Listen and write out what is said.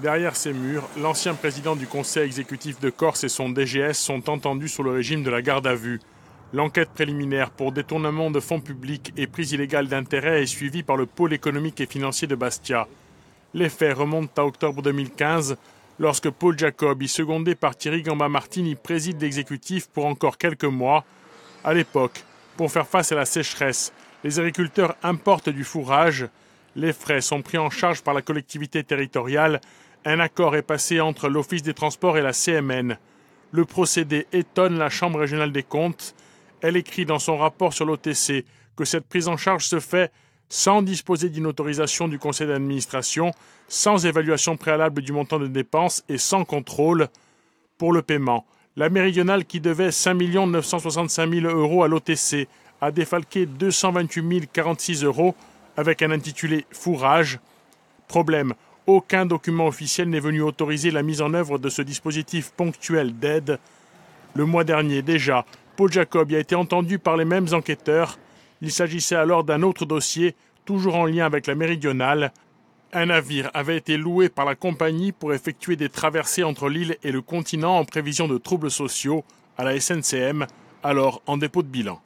Derrière ces murs, l'ancien président du conseil exécutif de Corse et son DGS sont entendus sur le régime de la garde à vue. L'enquête préliminaire pour détournement de fonds publics et prise illégale d'intérêt est suivie par le pôle économique et financier de Bastia. Les faits remontent à octobre 2015, lorsque Paul Jacob, secondé par Thierry Gamba Martini, préside l'exécutif pour encore quelques mois. À l'époque, pour faire face à la sécheresse, les agriculteurs importent du fourrage. Les frais sont pris en charge par la collectivité territoriale un accord est passé entre l'Office des transports et la CMN. Le procédé étonne la Chambre régionale des comptes. Elle écrit dans son rapport sur l'OTC que cette prise en charge se fait sans disposer d'une autorisation du conseil d'administration, sans évaluation préalable du montant de dépenses et sans contrôle pour le paiement. La méridionale qui devait 5 965 000 euros à l'OTC a défalqué 228 046 euros avec un intitulé Fourrage. Problème, aucun document officiel n'est venu autoriser la mise en œuvre de ce dispositif ponctuel d'aide. Le mois dernier déjà, Paul Jacob y a été entendu par les mêmes enquêteurs. Il s'agissait alors d'un autre dossier, toujours en lien avec la méridionale. Un navire avait été loué par la compagnie pour effectuer des traversées entre l'île et le continent en prévision de troubles sociaux à la SNCM, alors en dépôt de bilan.